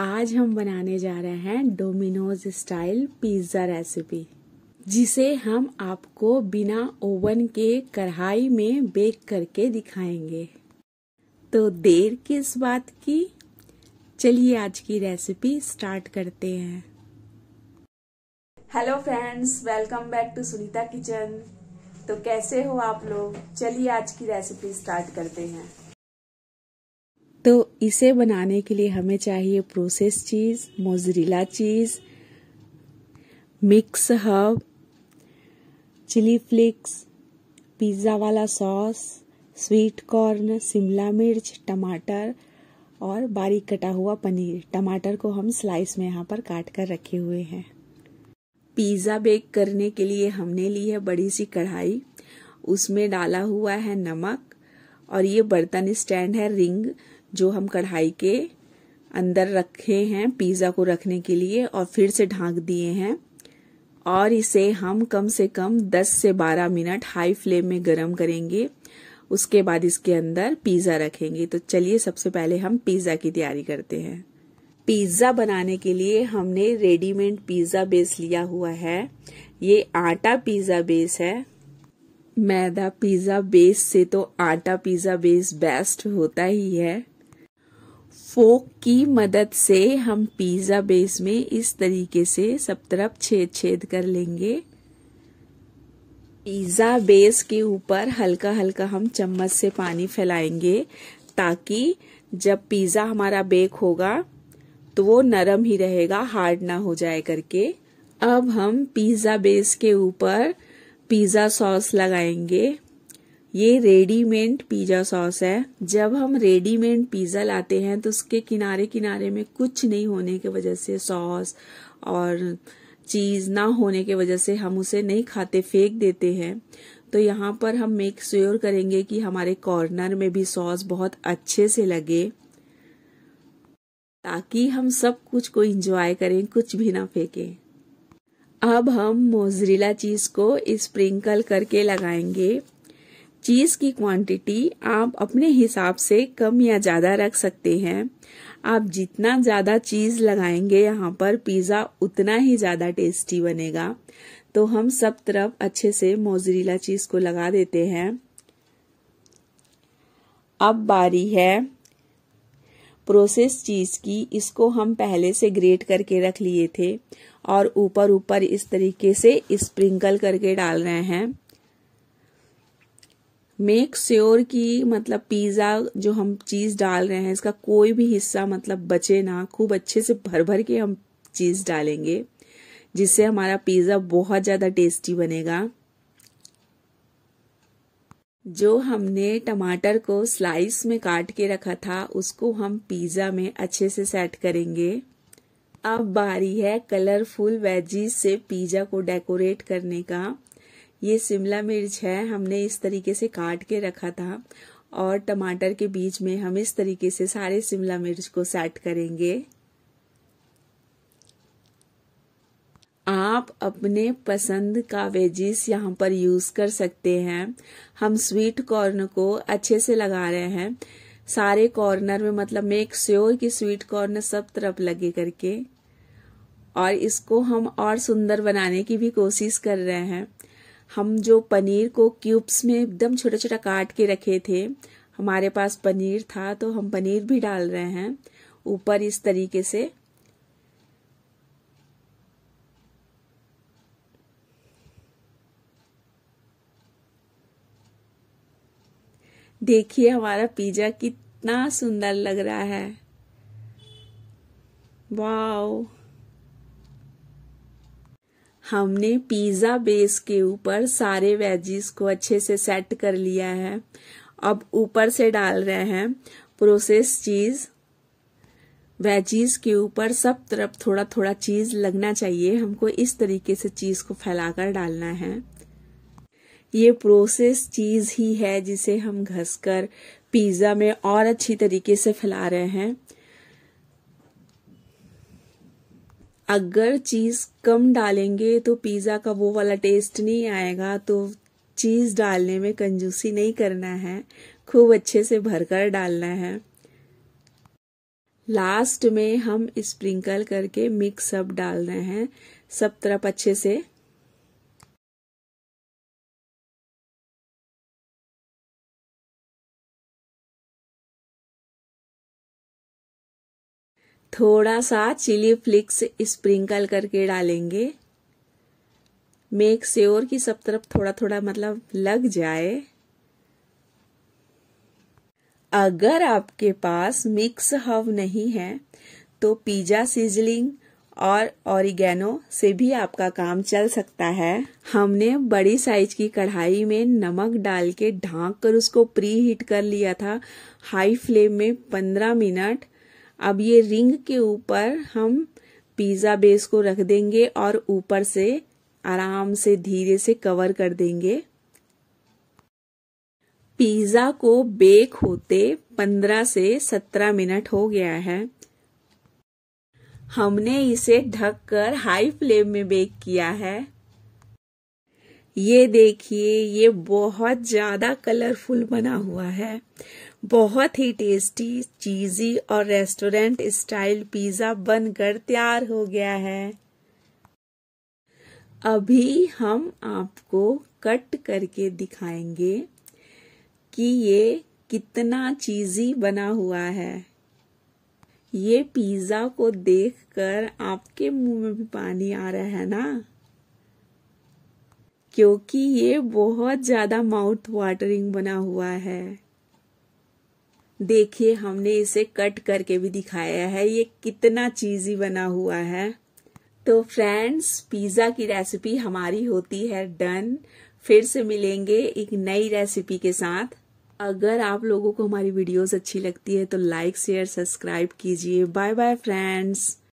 आज हम बनाने जा रहे हैं डोमिनोज स्टाइल पिज्ज़ा रेसिपी जिसे हम आपको बिना ओवन के कढ़ाई में बेक करके दिखाएंगे तो देर किस बात की चलिए आज की रेसिपी स्टार्ट करते हैं hello friends welcome back to Sunita kitchen तो कैसे हो आप लोग चलिए आज की रेसिपी स्टार्ट करते हैं तो इसे बनाने के लिए हमें चाहिए process cheese mozzarella cheese mix herb chilli flakes pizza वाला सॉस स्वीट कॉर्न शिमला मिर्च टमाटर और बारीक कटा हुआ पनीर टमाटर को हम स्लाइस में यहाँ पर काट कर रखे हुए हैं पिज़्ज़ा बेक करने के लिए हमने ली है बड़ी सी कढ़ाई उसमें डाला हुआ है नमक और ये बर्तन स्टैंड है रिंग जो हम कढ़ाई के अंदर रखे हैं पिज़्ज़ा को रखने के लिए और फिर से ढांक दिए हैं और इसे हम कम से कम 10 से 12 मिनट हाई फ्लेम में गरम करेंगे उसके बाद इसके अंदर पिज़्ज़ा रखेंगे तो चलिए सबसे पहले हम पिज़्ज़ा की तैयारी करते हैं पिज़्ज़ा बनाने के लिए हमने रेडीमेड पिज़्ज़ा बेस लिया हुआ है ये आटा पिज़्ज़ा बेस है मैदा पिज़्ज़ा बेस से तो आटा पिज़्ज़ा बेस बेस्ट होता ही है फोक की मदद से हम पिज़्ज़ा बेस में इस तरीके से सब तरफ छेद छेद कर लेंगे पिज़्ज़ा बेस के ऊपर हल्का हल्का हम चम्मच से पानी फैलाएंगे ताकि जब पिज़्ज़ा हमारा बेक होगा तो वो नरम ही रहेगा हार्ड ना हो जाए करके अब हम पिज़्ज़ा बेस के ऊपर पिज़्ज़ा सॉस लगाएंगे ये रेडीमेड पिज़्ज़ा सॉस है जब हम रेडीमेड पिज़्ज़ा लाते हैं तो उसके किनारे किनारे में कुछ नहीं होने की वजह से सॉस और चीज़ ना होने के वजह से हम उसे नहीं खाते फेंक देते हैं तो यहाँ पर हम मेक श्योर करेंगे कि हमारे कॉर्नर में भी सॉस बहुत अच्छे से लगे ताकि हम सब कुछ को इंजॉय करें कुछ भी ना फेंकें अब हम मोजरीला चीज़ को स्प्रिंकल करके लगाएंगे चीज़ की क्वांटिटी आप अपने हिसाब से कम या ज़्यादा रख सकते हैं आप जितना ज़्यादा चीज़ लगाएंगे यहाँ पर पिज़्ज़ा उतना ही ज़्यादा टेस्टी बनेगा तो हम सब तरफ अच्छे से मोजरीला चीज़ को लगा देते हैं अब बारी है प्रोसेस चीज़ की इसको हम पहले से ग्रेट करके रख लिए थे और ऊपर ऊपर इस तरीके से स्प्रिंकल करके डाल रहे हैं मेक श्योर sure कि मतलब पिज़्ज़ा जो हम चीज़ डाल रहे हैं इसका कोई भी हिस्सा मतलब बचे ना खूब अच्छे से भर भर के हम चीज़ डालेंगे जिससे हमारा पिज़्ज़ा बहुत ज़्यादा टेस्टी बनेगा जो हमने टमाटर को स्लाइस में काट के रखा था उसको हम पिज़्ज़ा में अच्छे से सेट करेंगे अब बारी है कलरफुल वेजीज से पिज़्ज़ा को डेकोरेट करने का ये शिमला मिर्च है हमने इस तरीके से काट के रखा था और टमाटर के बीच में हम इस तरीके से सारे शिमला मिर्च को सेट करेंगे आप अपने पसंद का वेजिस यहाँ पर यूज़ कर सकते हैं हम स्वीट कॉर्न को अच्छे से लगा रहे हैं सारे कॉर्नर में मतलब मेक श्योर कि स्वीट कॉर्नर सब तरफ लगे करके और इसको हम और सुंदर बनाने की भी कोशिश कर रहे हैं हम जो पनीर को क्यूब्स में एकदम छोटा छोटा काट के रखे थे हमारे पास पनीर था तो हम पनीर भी डाल रहे हैं ऊपर इस तरीके से देखिए हमारा पिज्जा कितना सुंदर लग रहा है वाओ हमने पिज़्ज़ा बेस के ऊपर सारे वेजीज को अच्छे से सेट कर लिया है अब ऊपर से डाल रहे हैं प्रोसेस चीज़ वेजीज के ऊपर सब तरफ थोड़ा थोड़ा चीज़ लगना चाहिए हमको इस तरीके से चीज़ को फैलाकर डालना है ये प्रोसेस चीज़ ही है जिसे हम घसकर पिज़्ज़ा में और अच्छी तरीके से फैला रहे हैं अगर चीज़ कम डालेंगे तो पिज़्ज़ा का वो वाला टेस्ट नहीं आएगा तो चीज़ डालने में कंजूसी नहीं करना है खूब अच्छे से भरकर डालना है लास्ट में हम स्प्रिंकल करके मिक्स अप डाल रहे हैं सब तरफ अच्छे से थोड़ा सा चिली फ्लिक्स स्प्रिंकल करके डालेंगे मेक श्योर की सब तरफ थोड़ा थोड़ा मतलब लग जाए अगर आपके पास मिक्स हव नहीं है तो पिज्जा सीजलिंग और ऑरिगेनो से भी आपका काम चल सकता है हमने बड़ी साइज की कढ़ाई में नमक डाल के ढाँक कर उसको प्री हीट कर लिया था हाई फ्लेम में 15 मिनट अब ये रिंग के ऊपर हम पिज़्ज़ा बेस को रख देंगे और ऊपर से आराम से धीरे से कवर कर देंगे पिज़्ज़ा को बेक होते 15 से 17 मिनट हो गया है हमने इसे ढककर हाई फ्लेम में बेक किया है ये देखिए ये बहुत ज़्यादा कलरफुल बना हुआ है बहुत ही टेस्टी चीज़ी और रेस्टोरेंट स्टाइल पिज़्ज़ा बनकर तैयार हो गया है अभी हम आपको कट करके दिखाएंगे कि ये कितना चीज़ी बना हुआ है ये पिज़्ज़ा को देखकर आपके मुंह में भी पानी आ रहा है ना क्योंकि ये बहुत ज्यादा माउथ वाटरिंग बना हुआ है देखिए हमने इसे कट करके भी दिखाया है ये कितना चीजी बना हुआ है तो फ्रेंड्स पिज्जा की रेसिपी हमारी होती है डन फिर से मिलेंगे एक नई रेसिपी के साथ अगर आप लोगों को हमारी वीडियोस अच्छी लगती है तो लाइक शेयर सब्सक्राइब कीजिए बाय बाय फ्रेंड्स